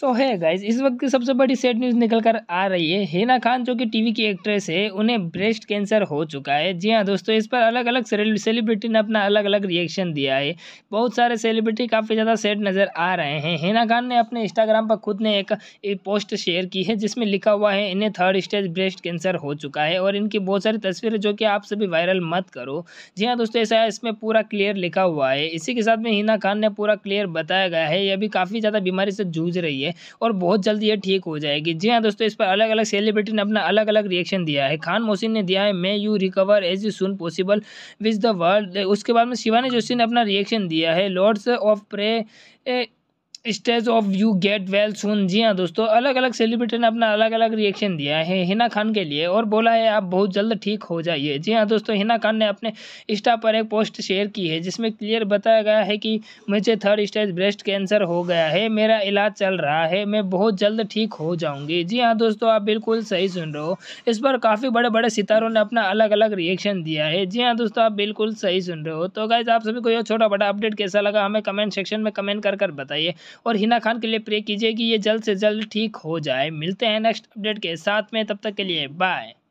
सो है गाइज इस वक्त की सबसे बड़ी सेड न्यूज़ निकल कर आ रही है हिना खान जो कि टीवी की एक्ट्रेस है उन्हें ब्रेस्ट कैंसर हो चुका है जी हाँ दोस्तों इस पर अलग अलग सेलिब्रिटी ने अपना अलग अलग रिएक्शन दिया है बहुत सारे सेलिब्रिटी काफ़ी ज़्यादा सेड नज़र आ रहे हैं हिना खान ने अपने इंस्टाग्राम पर खुद ने एक, एक पोस्ट शेयर की है जिसमें लिखा हुआ है इन्हें थर्ड स्टेज ब्रेस्ट कैंसर हो चुका है और इनकी बहुत सारी तस्वीरें जो कि आप सभी वायरल मत करो जी हाँ दोस्तों ऐसा इसमें पूरा क्लियर लिखा हुआ है इसी के साथ में हिना खान ने पूरा क्लियर बताया गया है यह भी काफ़ी ज़्यादा बीमारी से जूझ रही है है और बहुत जल्दी ये ठीक हो जाएगी जी हाँ दोस्तों इस पर अलग अलग सेलिब्रिटी ने अपना अलग अलग रिएक्शन दिया है खान मोहसिन ने दिया है may you recover as you soon possible with the world उसके बाद में शिवानी जोशी ने अपना रिएक्शन दिया है lords of pray stage of you get well soon जी हाँ दोस्तों अलग अलग सेलिब्रिटी ने अपना अलग अलग रिएक्शन दिया है हिना खान के लिए और बोला है आप बहुत जल्द ठीक हो जाइए जी हाँ दोस्तों हिना खान ने अपने इंस्टा पर एक पोस्ट शेयर की है जिसमें क्लियर बताया गया है कि मुझे थर्ड स्टेज ब्रेस्ट कैंसर हो गया है मेरा इलाज चल रहा है मैं बहुत जल्द ठीक हो जाऊँगी जी हाँ दोस्तों आप बिल्कुल सही सुन रहे हो इस पर काफ़ी बड़े बड़े सितारों ने अपना अलग अलग रिएक्शन दिया है जी हाँ दोस्तों आप बिल्कुल सही सुन रहे हो तो गाइज आप सभी को यह छोटा बड़ा अपडेट कैसा लगा हमें कमेंट सेक्शन में कमेंट कर कर बताइए और हिना खान के लिए प्रे कीजिए कि ये जल्द से जल्द ठीक हो जाए मिलते हैं नेक्स्ट अपडेट के साथ में तब तक के लिए बाय